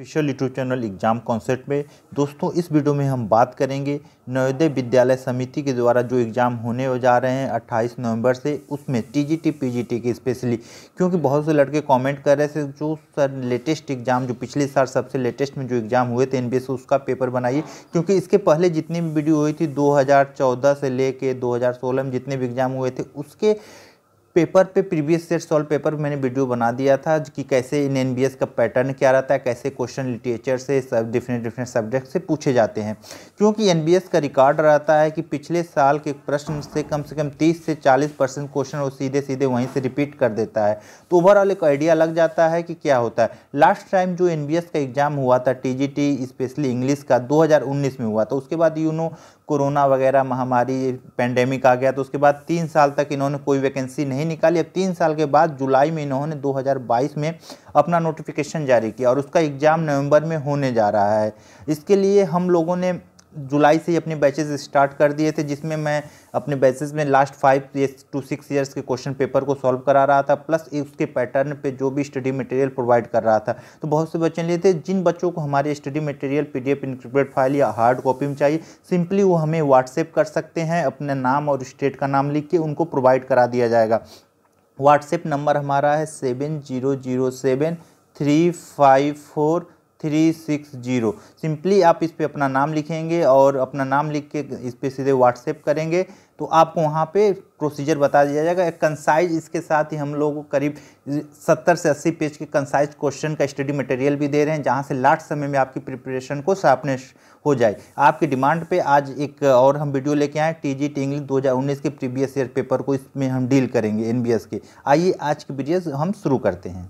official YouTube channel exam concept में दोस्तों इस वीडियो में हम बात करेंगे नवोदय विद्यालय समिति के द्वारा जो एग्ज़ाम होने जा रहे हैं 28 नवंबर से उसमें टीजीटी पीजीटी के स्पेशली क्योंकि बहुत से लड़के कमेंट कर रहे थे जो सर लेटेस्ट एग्ज़ाम जो पिछले साल सबसे लेटेस्ट में जो एग्ज़ाम हुए थे एन उसका पेपर बनाइए क्योंकि इसके पहले जितनी भी वीडियो हुई थी दो से ले कर दो में जितने भी एग्ज़ाम हुए थे उसके पेपर पे प्रीवियस ईयर सॉल्व पेपर मैंने वीडियो बना दिया था कि कैसे इन एन का पैटर्न क्या रहता है कैसे क्वेश्चन लिटरेचर से सब डिफरेंट डिफरेंट सब्जेक्ट से पूछे जाते हैं क्योंकि एन का रिकॉर्ड रहता है कि पिछले साल के प्रश्न से कम से कम तीस से चालीस परसेंट क्वेश्चन वो सीधे सीधे वहीं से रिपीट कर देता है तो ओवरऑल एक आइडिया लग जाता है कि क्या होता है लास्ट टाइम जो एन का एग्ज़ाम हुआ था टी स्पेशली इंग्लिश का दो में हुआ था उसके बाद यू नो कोरोना वगैरह महामारी पेंडेमिक आ गया तो उसके बाद तीन साल तक इन्होंने कोई वैकेंसी नहीं नहीं निकाली अब तीन साल के बाद जुलाई में इन्होंने 2022 में अपना नोटिफिकेशन जारी किया और उसका एग्ज़ाम नवंबर में होने जा रहा है इसके लिए हम लोगों ने जुलाई से ही अपने बैचेज स्टार्ट कर दिए थे जिसमें मैं अपने बैचेज में last five to six years के क्वेश्चन पेपर को सॉल्व करा रहा था प्लस उसके पैटर्न पे जो भी स्टडी मटेरियल प्रोवाइड कर रहा था तो बहुत से बच्चे लिए थे जिन बच्चों को हमारे study material P D file या हार्ड कॉपी में चाहिए सिंपली वो हमें व्हाट्सएप कर सकते हैं अपने नाम और स्टेट का नाम लिख के उनको प्रोवाइड करा दिया जाएगा व्हाट्सएप नंबर हमारा है seven zero zero seven three five four three six zero simply आप इस पर अपना नाम लिखेंगे और अपना नाम लिख के इस पर सीधे व्हाट्सएप करेंगे तो आपको वहाँ पे प्रोसीजर बता दिया जाएगा एक कंसाइज इसके साथ ही हम लोग करीब सत्तर से अस्सी पेज के कंसाइज क्वेश्चन का स्टडी मटेरियल भी दे रहे हैं जहाँ से लास्ट समय में आपकी प्रिपरेशन को शार्पनेस हो जाए आपकी डिमांड पे आज एक और हम वीडियो लेके आए टी जी टी इंग्लिश दो के प्रीवियस ईयर पेपर को इसमें हम डील करेंगे एन के आइए आज की वीडियो हम शुरू करते हैं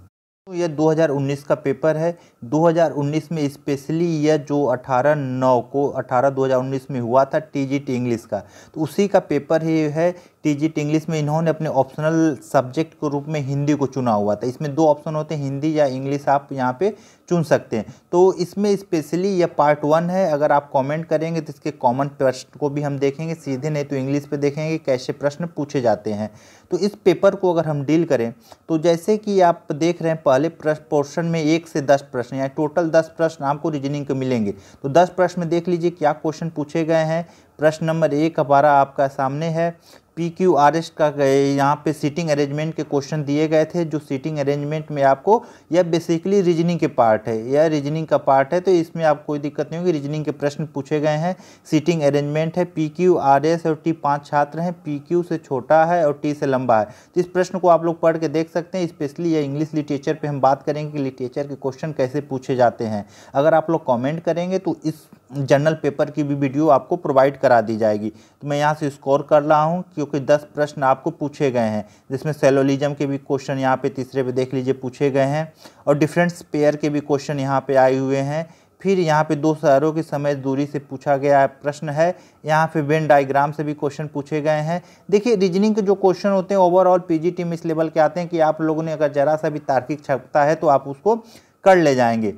तो यह 2019 का पेपर है 2019 में स्पेशली यह जो 18 नौ को 18 2019 में हुआ था टी जी इंग्लिश का तो उसी का पेपर ही है टीजीट इंग्लिश में इन्होंने अपने ऑप्शनल सब्जेक्ट के रूप में हिंदी को चुना हुआ था इसमें दो ऑप्शन होते हैं हिंदी या इंग्लिश आप यहाँ पे चुन सकते हैं तो इसमें स्पेशली यह पार्ट वन है अगर आप कमेंट करेंगे तो इसके कॉमन प्रश्न को भी हम देखेंगे सीधे नहीं तो इंग्लिश पे देखेंगे कैसे प्रश्न पूछे जाते हैं तो इस पेपर को अगर हम डील करें तो जैसे कि आप देख रहे हैं पहले पोर्शन में एक से दस प्रश्न यानी टोटल दस प्रश्न आपको रीजनिंग के मिलेंगे तो दस प्रश्न में देख लीजिए क्या क्वेश्चन पूछे गए हैं प्रश्न नंबर एक हमारा आपका सामने है पी क्यू आर एस का यहाँ पे सीटिंग अरेंजमेंट के क्वेश्चन दिए गए थे जो सीटिंग अरेंजमेंट में आपको यह बेसिकली रीजनिंग के पार्ट है यह रीजनिंग का पार्ट है तो इसमें आपको कोई दिक्कत नहीं होगी रीजनिंग के प्रश्न पूछे गए हैं सीटिंग अरेंजमेंट है पी क्यू आर एस और टी पाँच छात्र हैं पी क्यू से छोटा है और टी से लंबा है तो इस प्रश्न को आप लोग पढ़ के देख सकते हैं स्पेशली यह इंग्लिश लिटरेचर पर हम बात करेंगे कि लिटरेचर के क्वेश्चन कैसे पूछे जाते हैं अगर आप लोग कॉमेंट करेंगे तो इस जनरल पेपर की भी वीडियो आपको प्रोवाइड करा दी जाएगी तो मैं यहाँ से स्कोर कर रहा हूँ क्योंकि दस प्रश्न आपको पूछे गए हैं जिसमें सेलोलिज्म के भी क्वेश्चन यहाँ पे तीसरे पे देख लीजिए पूछे गए हैं और डिफरेंस पेयर के भी क्वेश्चन यहाँ पे आए हुए हैं फिर यहाँ पे दो शहरों की समय दूरी से पूछा गया प्रश्न है यहाँ पे वेन डायग्राम से भी क्वेश्चन पूछे गए हैं देखिए रीजनिंग के जो क्वेश्चन होते हैं ओवरऑल जी टीम इस लेवल के आते हैं कि आप लोगों ने अगर जरा सा भी तार्किक छपता है तो आप उसको कर ले जाएंगे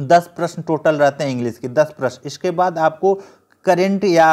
दस प्रश्न टोटल रहते हैं इंग्लिश के दस प्रश्न इसके बाद आपको करेंट या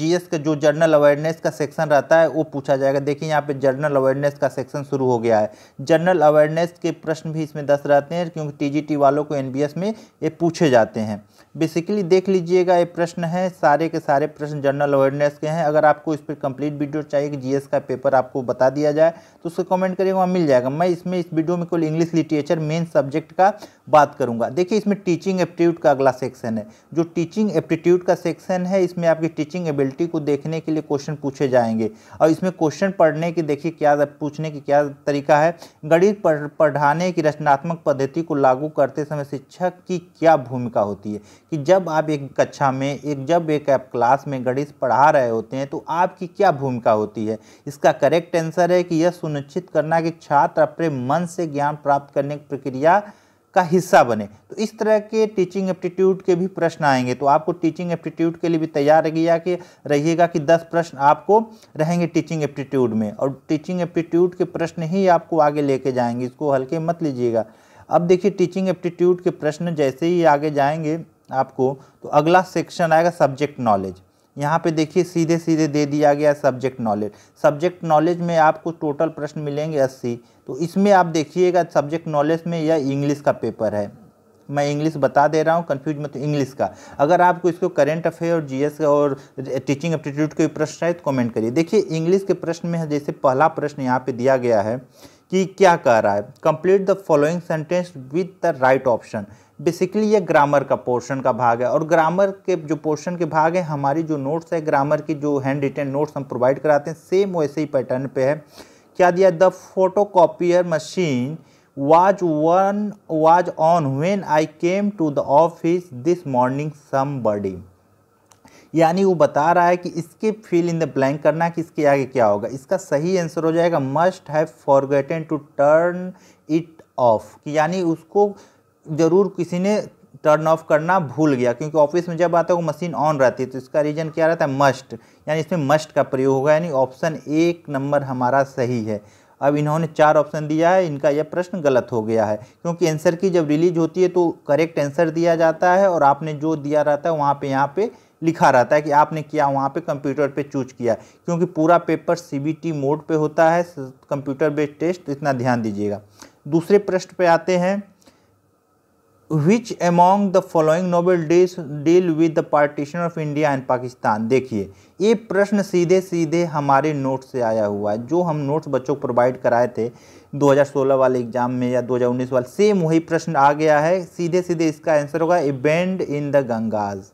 जीएस का जो जर्नल अवेयरनेस का सेक्शन रहता है वो पूछा जाएगा देखिए यहाँ पे जर्नल अवेयरनेस का सेक्शन शुरू हो गया है जर्नल अवेयरनेस के प्रश्न भी इसमें दस रहते हैं क्योंकि टीजीटी वालों को एनबीएस में ये पूछे जाते हैं बेसिकली देख लीजिएगा ये प्रश्न है सारे के सारे प्रश्न जनरल अवेयरनेस के हैं अगर आपको इस पर कंप्लीट वीडियो चाहिए कि जीएस का पेपर आपको बता दिया जाए तो उसको कमेंट करिएगा मिल जाएगा मैं इसमें इस वीडियो में कुल इंग्लिश लिटरेचर मेन सब्जेक्ट का बात करूँगा देखिए इसमें टीचिंग एप्टीट्यूड का अगला सेक्शन है जो टीचिंग एप्टीट्यूड का सेक्शन है इसमें आपकी टीचिंग एबिलिटी को देखने के लिए क्वेश्चन पूछे जाएंगे और इसमें क्वेश्चन पढ़ने की देखिए क्या पूछने की क्या तरीका है गणित पढ़ाने की रचनात्मक पद्धति को लागू करते समय शिक्षक की क्या भूमिका होती है कि जब आप एक कक्षा में एक जब एक आप क्लास में गणित पढ़ा रहे होते हैं तो आपकी क्या भूमिका होती है इसका करेक्ट आंसर है कि यह सुनिश्चित करना कि छात्र अपने मन से ज्ञान प्राप्त करने की प्रक्रिया का हिस्सा बने तो इस तरह के टीचिंग एप्टीट्यूड के भी प्रश्न आएंगे तो आपको टीचिंग एप्टीट्यूड के लिए भी तैयार रहिएगा कि रहिएगा कि 10 प्रश्न आपको रहेंगे टीचिंग एप्टीट्यूड में और टीचिंग एप्टीट्यूड के प्रश्न ही आपको आगे लेके जाएंगे इसको हल्के मत लीजिएगा अब देखिए टीचिंग एप्टीट्यूड के प्रश्न जैसे ही आगे जाएंगे आपको तो अगला सेक्शन आएगा सब्जेक्ट नॉलेज यहाँ पे देखिए सीधे सीधे दे दिया गया सब्जेक्ट नॉलेज सब्जेक्ट नॉलेज में आपको टोटल प्रश्न मिलेंगे अस्सी तो इसमें आप देखिएगा सब्जेक्ट नॉलेज में यह इंग्लिश का पेपर है मैं इंग्लिश बता दे रहा हूँ कन्फ्यूज मत इंग्लिश का अगर आपको इसको करेंट अफेयर और जीएस का और टीचिंग एप्टीट्यूड के प्रश्न है तो कॉमेंट करिए देखिए इंग्लिश के प्रश्न में जैसे पहला प्रश्न यहाँ पे दिया गया है कि क्या कह रहा है complete the following sentence with the right option basically ये ग्रामर का पोर्शन का भाग है और ग्रामर के जो पोर्शन के भाग है हमारी जो नोट्स है ग्रामर की जो हैंड रिटेन नोट्स हम प्रोवाइड कराते हैं सेम वैसे ही पैटर्न पे है क्या दिया the photocopier machine was one was on when I came to the office this morning somebody यानी वो बता रहा है कि इसके फिल इन द ब्लैंक करना कि इसके आगे क्या होगा इसका सही आंसर हो जाएगा must have forgotten to turn it off यानी उसको ज़रूर किसी ने टर्न ऑफ करना भूल गया क्योंकि ऑफिस में जब आता है वो मशीन ऑन रहती है तो इसका रीज़न क्या रहता है मस्ट यानी इसमें मस्ट का प्रयोग होगा यानी ऑप्शन एक नंबर हमारा सही है अब इन्होंने चार ऑप्शन दिया है इनका यह प्रश्न गलत हो गया है क्योंकि आंसर की जब रिलीज होती है तो करेक्ट आंसर दिया जाता है और आपने जो दिया रहता है वहाँ पे यहाँ पे लिखा रहता है कि आपने किया वहाँ पे कंप्यूटर पे चूज किया क्योंकि पूरा पेपर सीबीटी मोड पे होता है कंप्यूटर बेस्ड टेस्ट इतना ध्यान दीजिएगा दूसरे प्रश्न पर आते हैं which among the following novel days deal with the partition of India and Pakistan देखिए ये प्रश्न सीधे सीधे हमारे नोट से आया हुआ है जो हम नोट्स बच्चों को प्रोवाइड कराए थे 2016 वाले एग्जाम में या 2019 वाले सेम वही प्रश्न आ गया है सीधे सीधे इसका आंसर होगा a bend in the Ganges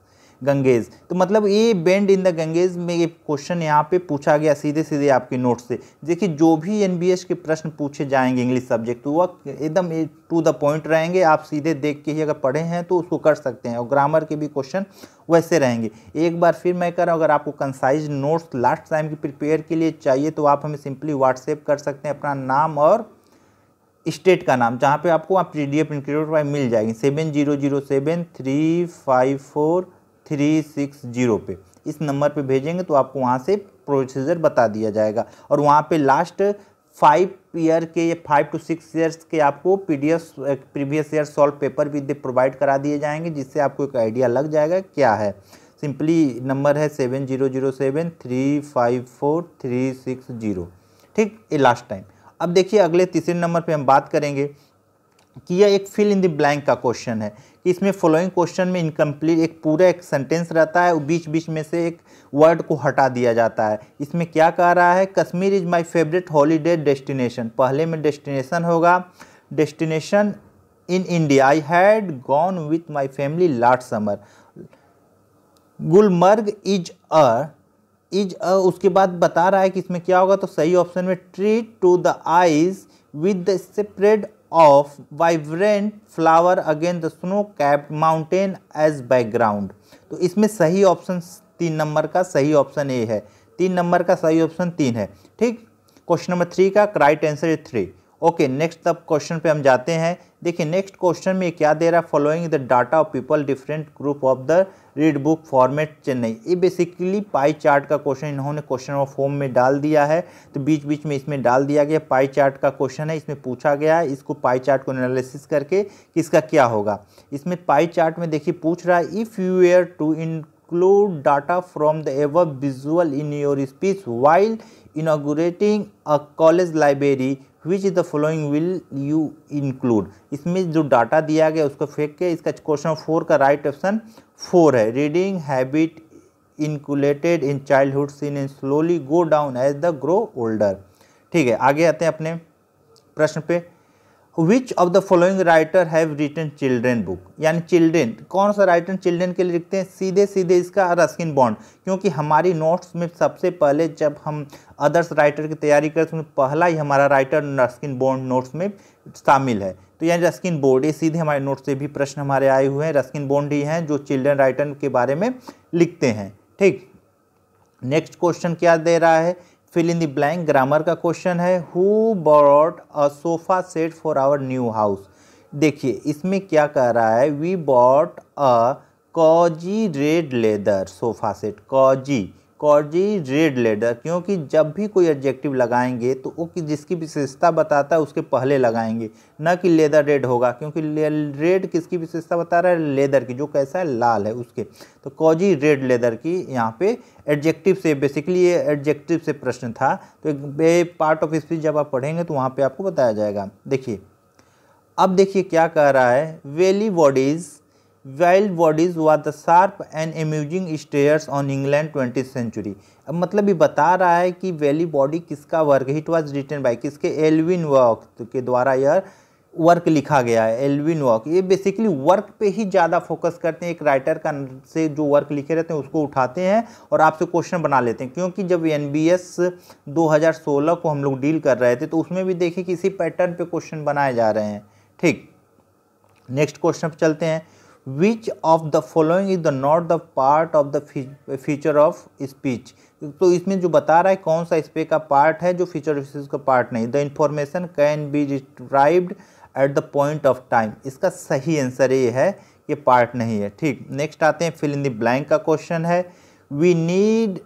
Ganges तो मतलब ये बेंड इन द गंगेज में ये क्वेश्चन यहाँ पे पूछा गया सीधे सीधे आपके नोट से देखिए जो भी एन के प्रश्न पूछे जाएंगे इंग्लिश सब्जेक्ट वह एकदम टू द पॉइंट रहेंगे आप सीधे देख के ही अगर पढ़े हैं तो उसको कर सकते हैं और ग्रामर के भी क्वेश्चन वैसे रहेंगे एक बार फिर मैं कर रहा हूँ अगर आपको कंसाइज नोट्स लास्ट टाइम की प्रिपेयर के लिए चाहिए तो आप हमें सिंपली व्हाट्सएप कर सकते हैं अपना नाम और स्टेट का नाम जहाँ पे आपको आप पी डी एफ इंक्रीड मिल जाएगी seven zero zero seven three five four three six zero पर इस नंबर पे भेजेंगे तो आपको वहाँ से प्रोसीजर बता दिया जाएगा और वहाँ पे लास्ट फाइव ईयर के या फाइव टू सिक्स ईयर्स के आपको P D F previous year solve paper भी दे प्रोवाइड करा दिए जाएंगे जिससे आपको एक आइडिया लग जाएगा क्या है सिंपली नंबर है seven zero zero seven three five four three six zero ठीक ये लास्ट टाइम अब देखिए अगले तीसरे नंबर पे हम बात करेंगे कि यह एक फिल इन द ब्लैंक का क्वेश्चन है कि इसमें फॉलोइंग क्वेश्चन में इनकम्प्लीट एक पूरा एक सेंटेंस रहता है बीच बीच में से एक वर्ड को हटा दिया जाता है इसमें क्या कह रहा है Kashmir is my favourite holiday destination पहले में डेस्टिनेशन होगा destination in India I had gone with my family last summer Gulmarg is a is a उसके बाद बता रहा है कि इसमें क्या होगा तो सही ऑप्शन में treat to the eyes with the separate of vibrant flower again the snow cap mountain as background तो इसमें सही ऑप्शन तीन नंबर का सही ऑप्शन ए है तीन नंबर का सही ऑप्शन तीन है ठीक क्वेश्चन नंबर थ्री का right answer is three okay next अब क्वेश्चन पे हम जाते हैं देखिए नेक्स्ट क्वेश्चन में क्या दे रहा है following the data of people different group of the read book format Chennai ये बेसिकली पाई चार्ट का क्वेश्चन इन्होंने क्वेश्चन ऑफ फॉर्म में डाल दिया है तो बीच बीच में इसमें डाल दिया गया पाई चार्ट का क्वेश्चन है इसमें पूछा गया है इसको पाई चार्ट को एनालिसिस करके इसका क्या होगा इसमें पाई चार्ट में देखिए पूछ रहा है if you are to include data from the ever visual in your speech while inaugurating a college library which the following will you include इसमें जो डाटा दिया गया उसको फेंक के इसका क्वेश्चन फोर का राइट ऑप्शन फोर है reading habit inculcated in childhood seen and slowly go down as the grow older ठीक है आगे आते हैं अपने प्रश्न पे which of the following writer have written children book यानी चिल्ड्रेन कौन सा राइटर चिल्ड्रेन के लिए लिखते हैं सीधे सीधे इसका रस्किन बॉन्ड क्योंकि हमारी नोट्स में सबसे पहले जब हम अदर्स राइटर की तैयारी करते हैं पहला ही हमारा राइटर रस्किन बॉन्ड नोट्स में शामिल है तो यानी रस्किन बोर्ड ये सीधे हमारे नोट से भी प्रश्न हमारे आए हुए हैं रस्किन बोर्ड ही हैं जो चिल्ड्रेन राइटर के बारे में लिखते हैं ठीक नेक्स्ट क्वेश्चन क्या दे रहा है fill in the blank grammar का क्वेश्चन है who bought a sofa set for our new house देखिए इसमें क्या कह रहा है we bought a cosy red leather sofa set cosy cosy red leather क्योंकि जब भी कोई एडजेक्टिव लगाएंगे तो वो कि जिसकी विशेषता बताता है उसके पहले लगाएंगे न कि लेदर रेड होगा क्योंकि रेड किसकी विशेषता बता रहा है लेदर की जो कैसा है लाल है उसके तो कॉजी रेड लेदर की यहाँ पे एडजेक्टिव से बेसिकली ये एडजेक्टिव से प्रश्न था तो एक पार्ट ऑफ स्पीच जब आप पढ़ेंगे तो वहाँ पर आपको बताया जाएगा देखिए अब देखिए क्या कह रहा है Vile Bodies vile bodies was the sharp and amusing satire on England twenty century अब मतलब ये बता रहा है कि वैली बॉडी किसका work it was written by किसके एलविन वर्क के द्वारा यह वर्क लिखा गया है एलविन वर्क ये बेसिकली वर्क पे ही ज़्यादा फोकस करते हैं एक राइटर का से जो वर्क लिखे रहते हैं उसको उठाते हैं और आपसे क्वेश्चन बना लेते हैं क्योंकि जब एन बी एस दो हज़ार सोलह को हम लोग डील कर रहे थे तो उसमें भी देखिए कि इसी पैटर्न पे क्वेश्चन बनाए जा रहे हैं ठीक नेक्स्ट क्वेश्चन पर चलते हैं which of the following is the not the part of the feature of speech तो इसमें जो बता रहा है कौन सा स्पीच का पार्ट है जो फीचर ऑफ स्पीच का पार्ट नहीं the information can be described at the point of time इसका सही आंसर ये है ये पार्ट नहीं है ठीक नेक्स्ट आते हैं फिल इन द ब्लैंक का क्वेश्चन है we need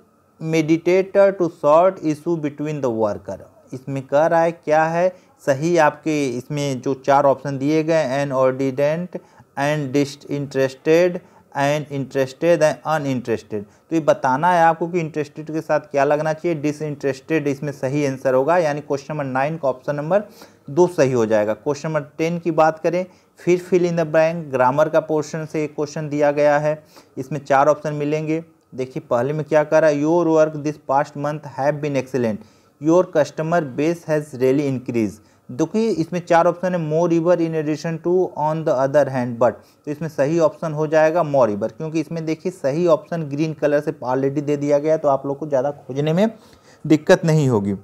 mediator to sort issue between the worker इसमें कह रहा है क्या है सही आपके इसमें जो चार ऑप्शन दिए गए एन ऑर्डिडेंट and disinterested and interested and uninterested तो ये बताना है आपको कि इंटरेस्टेड के साथ क्या लगना चाहिए डिसइंटरेस्टेड इसमें सही आंसर होगा यानी क्वेश्चन नंबर नाइन का ऑप्शन नंबर दो सही हो जाएगा क्वेश्चन नंबर टेन की बात करें फिर fill in the blank grammar का पोर्शन से एक क्वेश्चन दिया गया है इसमें चार ऑप्शन मिलेंगे देखिए पहले में क्या कह रहा है your work this past month have been excellent your customer base has really increase देखिए इसमें चार ऑप्शन है moreover in addition to on the other hand but तो इसमें सही ऑप्शन हो जाएगा मोर रिवर क्योंकि इसमें देखिए सही ऑप्शन ग्रीन कलर से ऑलरेडी दे दिया गया तो आप लोग को ज़्यादा खोजने में दिक्कत नहीं होगी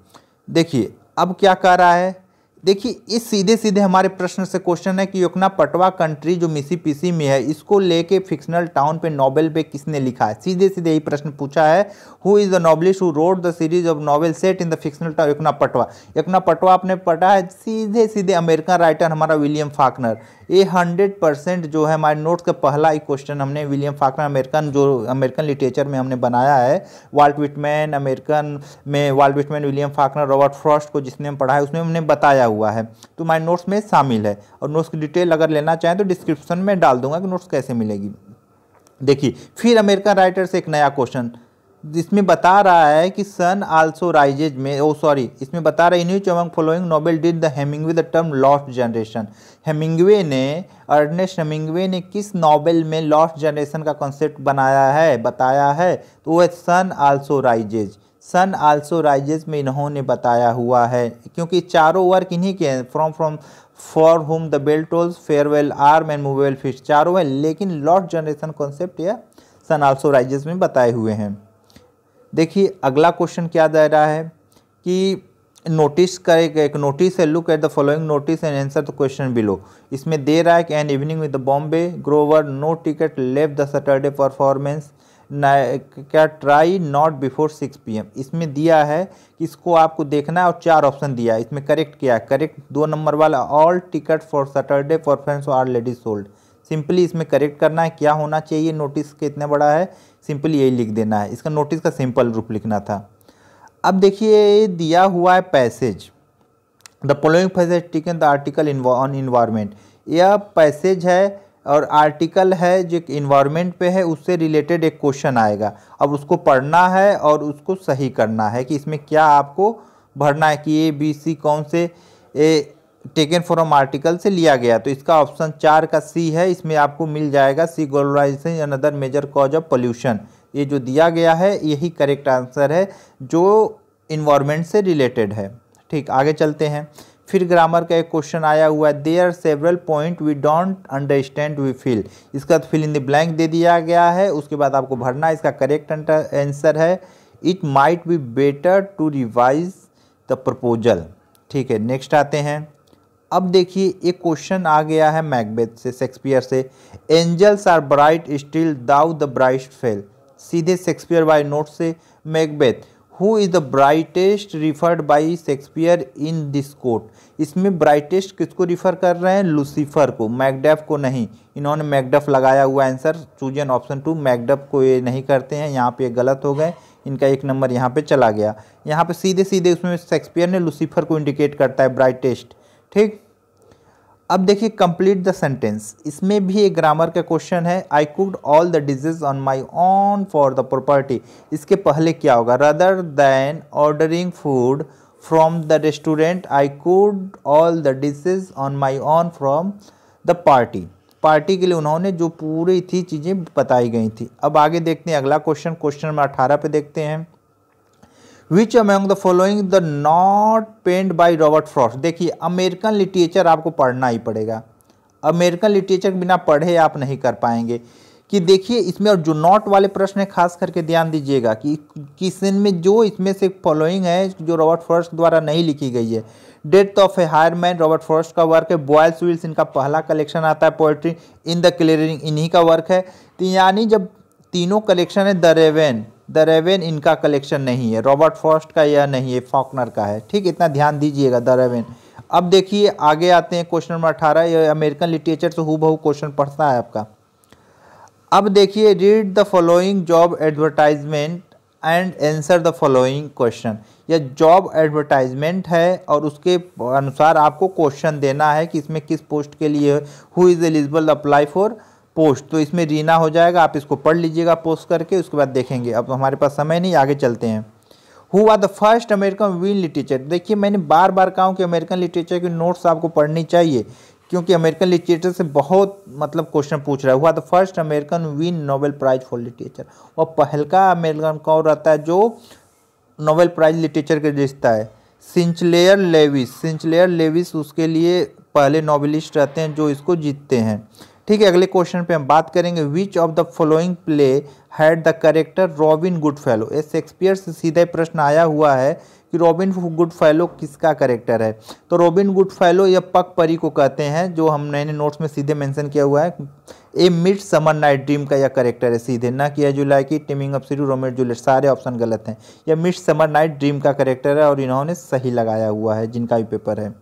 देखिए अब क्या कह रहा है देखिए इस सीधे सीधे हमारे प्रश्न से क्वेश्चन है कि योकना पटवा कंट्री जो मिसीपीसी में है इसको लेके फिक्शनल टाउन पे नॉवेल पे किसने लिखा है सीधे सीधे यही प्रश्न पूछा है who is the novelist who wrote the series of novel set in the fictional town Yoknapatawpha Yoknapatawpha आपने पढ़ा है सीधे सीधे अमेरिकन राइटर हमारा विलियम फाकनर ये हंड्रेड परसेंट जो है हमारे नोट्स का पहला ही क्वेश्चन हमने विलियम फाकनर अमेरिकन जो अमेरिकन लिटरेचर में हमने बनाया है वाल्ट विटमैन अमेरिकन में Walt Whitman William Faulkner Robert Frost को जिसने हम पढ़ा है उसमें हमने बताया हुआ है तो हमारे नोट्स में शामिल है और नोट्स की डिटेल अगर लेना चाहें तो डिस्क्रिप्शन में डाल दूंगा कि नोट्स कैसे मिलेगी देखिए फिर अमेरिकन राइटर से एक नया क्वेश्चन इसमें बता रहा है कि सन आल्सो राइजेज में ओ सॉरी इसमें बता रहा है इन्हीं among following novel did the Hemingway the term lost generation Hemingway ने अर्नेस्ट हेमिंगवे ने किस नोबेल में लॉस्ट जनरेशन का कॉन्सेप्ट बनाया है बताया है तो वो sun also rises sun also rises में इन्होंने बताया हुआ है क्योंकि चारों वर्क इन्हीं के हैं from from for whom the bell tolls farewell arm and मूवेल फिश चारों हैं लेकिन लॉस्ट जनरेशन कॉन्सेप्ट यह सन आल्सो राइजेज में बताए हुए हैं देखिए अगला क्वेश्चन क्या दे रहा है कि नोटिस करेगा एक नोटिस है look at the following notice and answer the question below इसमें दे रहा है कि an evening with the Bombay Grover no ticket लेव द सैटरडे परफॉर्मेंस क्या try not before six P M इसमें दिया है कि इसको आपको देखना है और चार ऑप्शन दिया है इसमें करेक्ट किया है करेक्ट दो नंबर वाला all ticket for Saturday performance are already sold simply इसमें करेक्ट करना है क्या होना चाहिए नोटिस कितना बड़ा है सिंपली यही लिख देना है इसका नोटिस का सिंपल रूप लिखना था अब देखिए दिया हुआ है passage the following passage taken the article on environment यह पैसेज है और आर्टिकल है जो इन्वायरमेंट पे है उससे रिलेटेड एक क्वेश्चन आएगा अब उसको पढ़ना है और उसको सही करना है कि इसमें क्या आपको भरना है कि ए बी सी कौन से ए टेकन फ्रॉम आर्टिकल से लिया गया तो इसका ऑप्शन चार का सी है इसमें आपको मिल जाएगा C globalisation another major cause of pollution ये जो दिया गया है यही करेक्ट आंसर है जो इन्वायरमेंट से रिलेटेड है ठीक आगे चलते हैं फिर ग्रामर का एक क्वेश्चन आया हुआ है they are several point we don't understand we feel इसका फिल इन द ब्लैंक दे दिया गया है उसके बाद आपको भरना इसका करेक्ट आंसर है it might be better to revise the proposal ठीक है नेक्स्ट आते हैं अब देखिए एक क्वेश्चन आ गया है मैकबेथ से शेक्सपियर से angels are bright still though the bright fell सीधे शेक्सपियर बाय नोट से Macbeth who is the brightest referred by Shakespeare in this quote इसमें ब्राइटेस्ट किसको रिफर कर रहे हैं लूसीफर को मैकडेफ को नहीं इन्होंने मैकडफ लगाया हुआ answer chosen option two Macduff को ये नहीं करते हैं यहाँ पे गलत हो गए इनका एक नंबर यहाँ पे चला गया यहाँ पे सीधे सीधे उसमें शेक्सपियर ने लूसीफर को इंडिकेट करता है ब्राइटेस्ट ठीक अब देखिए कंप्लीट द सेंटेंस इसमें भी एक ग्रामर का क्वेश्चन है I could all the dishes on my own for the property इसके पहले क्या होगा rather than ordering food from the restaurant I could all the dishes on my own from the party party के लिए उन्होंने जो पूरी थी चीज़ें बताई गई थी अब आगे देखते हैं अगला क्वेश्चन क्वेश्चन नंबर अठारह पे देखते हैं which among the following the not penned by Robert Frost देखिए अमेरिकन लिटरेचर आपको पढ़ना ही पड़ेगा अमेरिकन लिटरेचर बिना पढ़े आप नहीं कर पाएंगे कि देखिए इसमें और जो नॉट वाले प्रश्न है खास करके ध्यान दीजिएगा कि किसन में जो इसमें से फॉलोइंग है जो रॉबर्ट फर्स्ट द्वारा नहीं लिखी गई है death of a hired man Robert Frost का वर्क है बॉयल्स विल्स इनका पहला कलेक्शन आता है पोइट्री इन द क्लियरिंग इन्हीं का वर्क है तो यानी जब तीनों कलेक्शन है द रेवेन द रेवेन इनका कलेक्शन नहीं है रॉबर्ट फॉस्ट का या नहीं है फॉकनर का है ठीक इतना ध्यान दीजिएगा द रेवेन अब देखिए आगे आते हैं क्वेश्चन नंबर अठारह ये अमेरिकन लिटरेचर से हु क्वेश्चन पढ़ता है आपका अब देखिए read the following job advertisement and answer the following question यह जॉब एडवर्टाइजमेंट है और उसके अनुसार आपको क्वेश्चन देना है कि इसमें किस पोस्ट के लिए who is eligible apply for post तो इसमें रीना हो जाएगा आप इसको पढ़ लीजिएगा पोस्ट करके उसके बाद देखेंगे अब हमारे पास समय नहीं आगे चलते हैं who are the first American win literature देखिए मैंने बार बार कहा कि अमेरिकन लिटरेचर के नोट्स आपको पढ़नी चाहिए क्योंकि अमेरिकन लिटरेचर से बहुत मतलब क्वेश्चन पूछ रहा है who the first American win Nobel prize for literature और पहलका अमेरिकन कौन रहता है जो नोबेल प्राइज लिटरेचर के रिश्ता है सिंचलेयर लेविस सिंचलेयर लेविस उसके लिए पहले नॉवेलिस्ट रहते हैं जो इसको जीतते हैं ठीक है अगले क्वेश्चन पे हम बात करेंगे which of the following play had the character Robin Goodfellow ये शेक्सपियर से सीधा प्रश्न आया हुआ है कि रॉबिन गुड फैलो किसका करेक्टर है तो रॉबिन गुड फैलो या पक परी को कहते हैं जो हम नए नए नोट्स में सीधे मेंशन किया हुआ है a midsummer night dream का यह करेक्टर है सीधे ना किया जुलाई की taming of shrew Romeo Juliet सारे ऑप्शन गलत हैं यह मिड समर नाइट ड्रीम का करेक्टर है और इन्होंने सही लगाया हुआ है जिनका भी पेपर है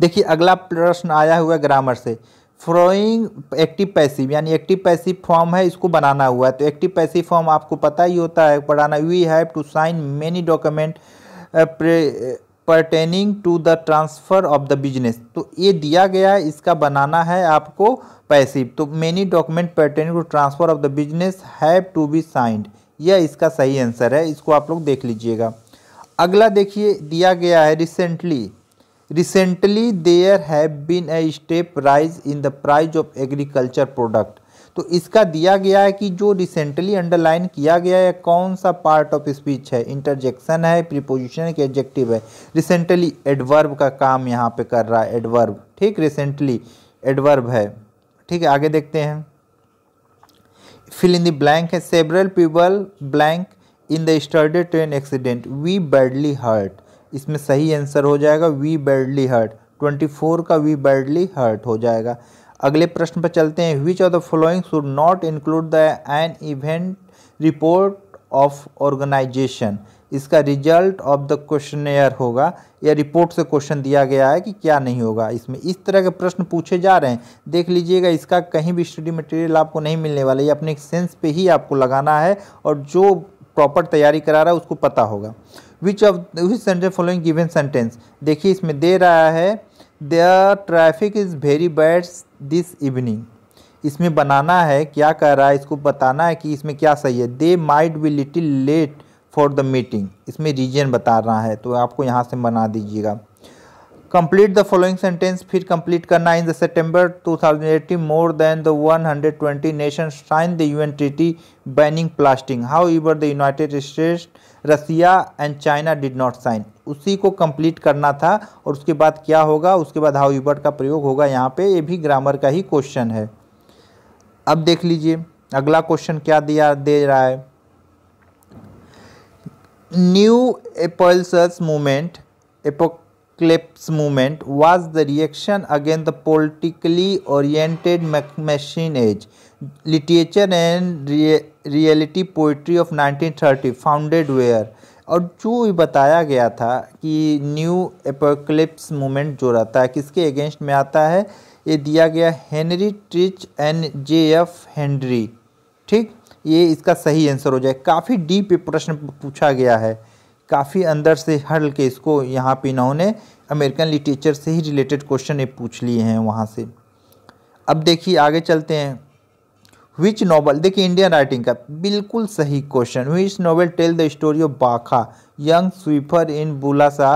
देखिए अगला प्रश्न आया हुआ ग्रामर से फ्रोइंग एक्टिव पैसिव यानी एक्टिव पैसिव फॉर्म है इसको बनाना हुआ है तो एक्टिव पैसिव फॉर्म आपको पता ही होता है पढ़ाना we have to sign many document pertaining to the transfer of the business तो ये दिया गया है इसका बनाना है आपको पैसिव तो many document pertaining to transfer of the business have to be signed यह इसका सही आंसर है इसको आप लोग देख लीजिएगा अगला देखिए दिया गया है recently recently there have been a steep rise in the price of agriculture product तो इसका दिया गया है कि जो रिसेंटली अंडरलाइन किया गया है कौन सा पार्ट ऑफ स्पीच है इंटरजेक्शन है प्रिपोजिशन के एडजेक्टिव है रिसेंटली एडवर्ब का काम यहाँ पे कर रहा है एडवर्ब ठीक रिसेंटली एडवर्ब है ठीक है आगे देखते हैं फिल इन द ब्लैंक है several people blank in the study train accident were badly hurt इसमें सही आंसर हो जाएगा were badly hurt twenty four का वी बैडली हर्ट हो जाएगा अगले प्रश्न पर चलते हैं which of the following should not include the an event report of organisation इसका रिजल्ट ऑफ द क्वेश्चन होगा या रिपोर्ट से क्वेश्चन दिया गया है कि क्या नहीं होगा इसमें इस तरह के प्रश्न पूछे जा रहे हैं देख लीजिएगा इसका कहीं भी स्टडी मटेरियल आपको नहीं मिलने वाला ये अपने सेंस पे ही आपको लगाना है और जो प्रॉपर तैयारी करा रहा है उसको पता होगा which of which sentence following given sentence देखिए इसमें दे रहा है the traffic is very bad this evening इसमें बनाना है क्या कह रहा है इसको बताना है कि इसमें क्या सही है they might be little late for the meeting इसमें रीजन बता रहा है तो आपको यहाँ से बना दीजिएगा कंप्लीट द फॉलोइंग सेंटेंस फिर कंप्लीट करना in the two thousand eighteen more than the twenty nation sign the UN treaty banning plastic however the United States Russia and China did not sign उसी को complete करना था और उसके बाद क्या होगा उसके बाद हाउ यूबर्ट का प्रयोग होगा यहाँ पे ये भी ग्रामर का ही क्वेश्चन है अब देख लीजिए अगला क्वेश्चन क्या दिया दे रहा है न्यू एपल्स movement apocalypse movement was the reaction against the politically oriented machine age literature and reality poetry of 1930 founded where और जो बताया गया था कि न्यू एपोक्लिप्स मूवमेंट जो रहता है किसके अगेंस्ट में आता है ये दिया गया Henry Treece and J F Henry ठीक ये इसका सही आंसर हो जाए काफ़ी डीप प्रश्न पूछा गया है काफ़ी अंदर से हल के इसको यहाँ पे इन्होंने अमेरिकन लिटरेचर से ही रिलेटेड क्वेश्चन ये पूछ लिए हैं वहाँ से अब देखिए आगे चलते हैं विच नॉवल देखिए इंडियन राइटिंग का बिल्कुल सही question which novel tell the story of Bakha young sweeper in Bulashah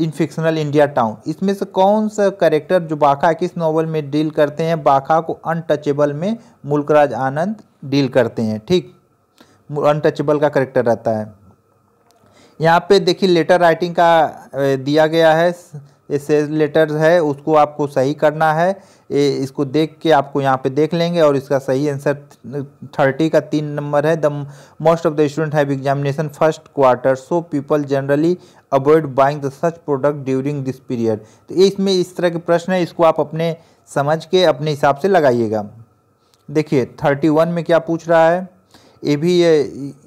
in fictional India town इसमें से कौन सा करेक्टर जो बाखा किस नॉवल में डील करते हैं बाखा को अनटचेबल में मुल्कराज आनंद डील करते हैं ठीक अनटचेबल का करेक्टर रहता है यहाँ पे देखिए लेटर राइटिंग का दिया गया है ये लेटर्स है उसको आपको सही करना है ए, इसको देख के आपको यहाँ पे देख लेंगे और इसका सही आंसर थर्टी का तीन नंबर है the most of the student have examination first quarter so people generally avoid buying the such product during this period तो इसमें इस तरह के प्रश्न है इसको आप अपने समझ के अपने हिसाब से लगाइएगा देखिए थर्टी वन में क्या पूछ रहा है ये भी है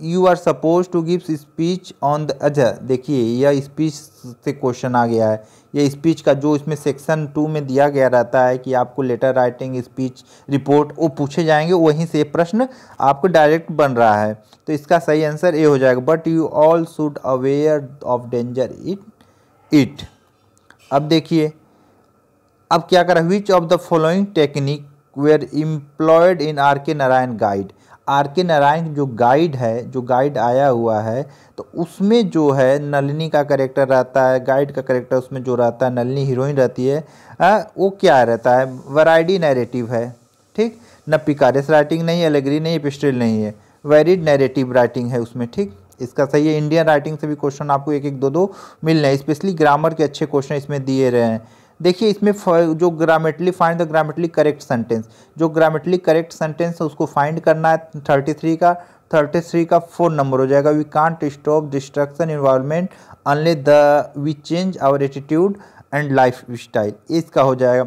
you are suppose to give speech on the ajar देखिए यह स्पीच से क्वेश्चन आ गया है यह स्पीच का जो इसमें सेक्शन टू में दिया गया रहता है कि आपको लेटर राइटिंग स्पीच रिपोर्ट वो पूछे जाएंगे वहीं से प्रश्न आपको डायरेक्ट बन रहा है तो इसका सही आंसर ये हो जाएगा but you all should aware of danger it it अब देखिए अब क्या करें which of the following technique were employed in R K Narayan guide are K Narayan जो गाइड है जो गाइड आया हुआ है तो उसमें जो है नलिनी का करेक्टर रहता है गाइड का करेक्टर उसमें जो रहता है नलिनी हीरोइन रहती है आ, वो क्या रहता है वराइडी नैरेटिव है ठीक न पिकारिस राइटिंग नहीं एलेग्री नहीं पिस्टिल नहीं है वेरिड नैरेटिव राइटिंग है उसमें ठीक इसका सही है इंडियन राइटिंग से भी क्वेश्चन आपको एक एक दो दो मिल रहे हैं स्पेशली ग्रामर के अच्छे क्वेश्चन इसमें दिए रहे हैं देखिए इसमें जो grammatically find the grammatically correct sentence जो ग्रामेटली करेक्ट सेंटेंस है उसको फाइंड करना है थर्टी थ्री का थर्टी थ्री का फोर नंबर हो जाएगा we can't stop destruction environment unless the we change our attitude and life style इसका हो जाएगा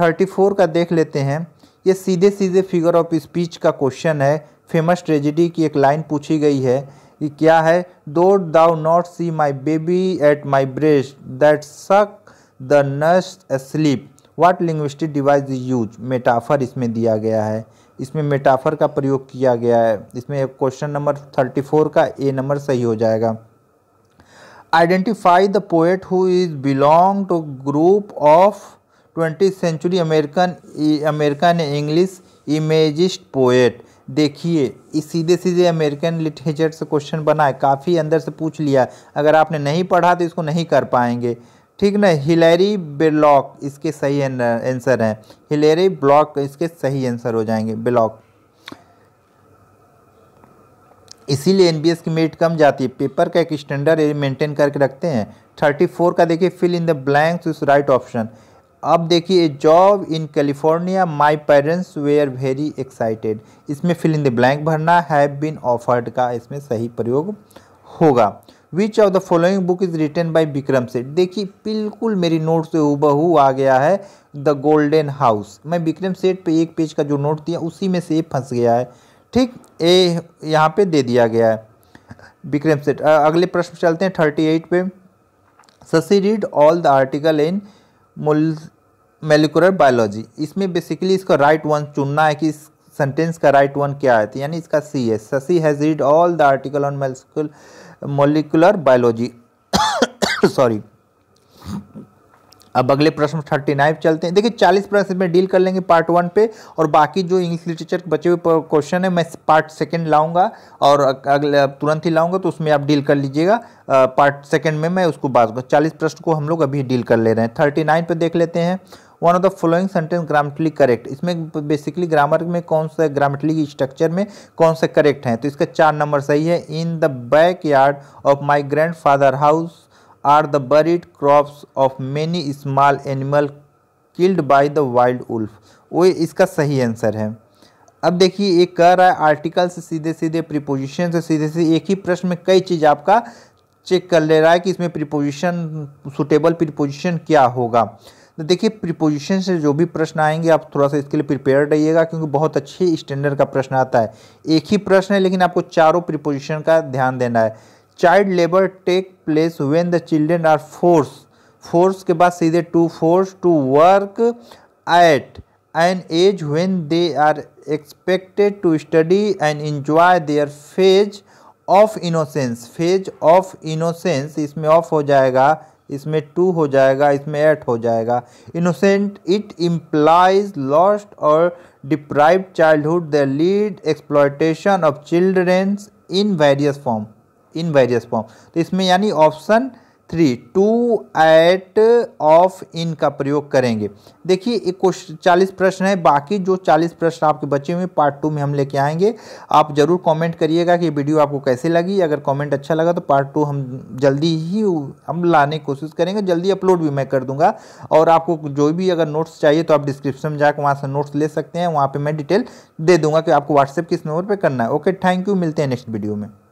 थर्टी फोर का देख लेते हैं ये सीधे सीधे फिगर ऑफ स्पीच का क्वेश्चन है फेमस ट्रेजिडी की एक लाइन पूछी गई है कि क्या है do thou not see my baby at my breast that suck the nurse sleep what linguistic device use metaphor इसमें दिया गया है इसमें मेटाफर का प्रयोग किया गया है इसमें क्वेश्चन नंबर थर्टी फोर का ए नंबर सही हो जाएगा identify the poet who is belong to group of twenty century American American English imagist poet देखिए इस सीधे सीधे अमेरिकन लिटरेचर से क्वेश्चन बना है काफ़ी अंदर से पूछ लिया अगर आपने नहीं पढ़ा तो इसको नहीं कर पाएंगे ठीक ना हिलेरी ब्लॉक इसके सही आंसर हैं हिलेरी ब्लॉक इसके सही आंसर हो जाएंगे ब्लॉक इसीलिए एन बी एस की मेरिट कम जाती है पेपर का एक स्टैंडर्ड मेंटेन करके रखते हैं थर्टी फोर का देखिए fill in the blanks is right option अब देखिए a job in California my parents were very excited इसमें फिल इन द ब्लैंक भरना हैव बीन ऑफर्ड का इसमें सही प्रयोग होगा which of the following book is written by Vikram Seth देखिए बिल्कुल मेरी नोट से हूबहू आ गया है द गोल्डन हाउस मैं विक्रम सेठ पे एक पेज का जो नोट दिया उसी में से फंस गया है ठीक ए यहाँ पे दे दिया गया है विक्रम सेठ अगले प्रश्न चलते हैं थर्टी एट पे Shashi read all the article in मुल मेलिकुलर बायोलॉजी इसमें बेसिकली इसका राइट वन चुनना है कि इस सेंटेंस का राइट वन क्या है तो यानी इसका सी है Shashi has read all the article on molecular molecular biology sorry अब अगले प्रश्न थर्टी नाइन चलते हैं देखिए चालीस प्रश्न में डील कर लेंगे पार्ट वन पे और बाकी जो इंग्लिश लिटरेचर के बचे हुए क्वेश्चन है मैं पार्ट सेकंड लाऊंगा और अगले तुरंत ही लाऊंगा तो उसमें आप डील कर लीजिएगा पार्ट सेकंड में मैं उसको बात चालीस प्रश्न को हम लोग अभी डील कर ले रहे हैं थर्टी नाइन पर देख लेते हैं one of the following sentence grammatically correct इसमें बेसिकली ग्रामर में कौन सा ग्रामेटली स्ट्रक्चर में कौन से करेक्ट हैं तो इसका चार नंबर सही है in the back yard of my grand father house are the buried crops of many small animal killed by the wild wolf वो इसका सही आंसर है अब देखिए एक कह रहा है आर्टिकल से सीधे सीधे प्रिपोजिशन से सीधे सीधे एक ही प्रश्न में कई चीज़ आपका चेक कर ले रहा है कि इसमें प्रिपोजिशन सुटेबल प्रिपोजिशन क्या होगा तो देखिए प्रिपोजिशन से जो भी प्रश्न आएंगे आप थोड़ा सा इसके लिए प्रिपेयर रहिएगा क्योंकि बहुत अच्छे स्टैंडर्ड का प्रश्न आता है एक ही प्रश्न है लेकिन आपको चारों प्रिपोजिशन का ध्यान देना है child labour take place when the children are force force के बाद सीधे to force to work at an age when they are expected to study and enjoy their phase of innocence phase of innocence इसमें of हो जाएगा इसमें to हो जाएगा इसमें एट हो जाएगा इनोसेंट इट इम्प्लाइज लॉस्ट और deprive childhood the lead exploitation of childrens in various form in various form तो इसमें यानी option three to at of in का प्रयोग करेंगे देखिए एक क्वेश्चन चालीस प्रश्न है बाकी जो चालीस प्रश्न आपके बचे हुए पार्ट टू में हम लेके आएंगे आप ज़रूर कमेंट करिएगा कि वीडियो आपको कैसे लगी अगर कमेंट अच्छा लगा तो पार्ट टू हम जल्दी ही हम लाने की कोशिश करेंगे जल्दी अपलोड भी मैं कर दूंगा और आपको जो भी अगर नोट्स चाहिए तो आप डिस्क्रिप्शन में जाकर वहाँ से नोट्स ले सकते हैं वहाँ पर मैं डिटेल दे दूँगा कि आपको व्हाट्सएप किस नंबर पर करना है ओके थैंक यू मिलते हैं नेक्स्ट वीडियो में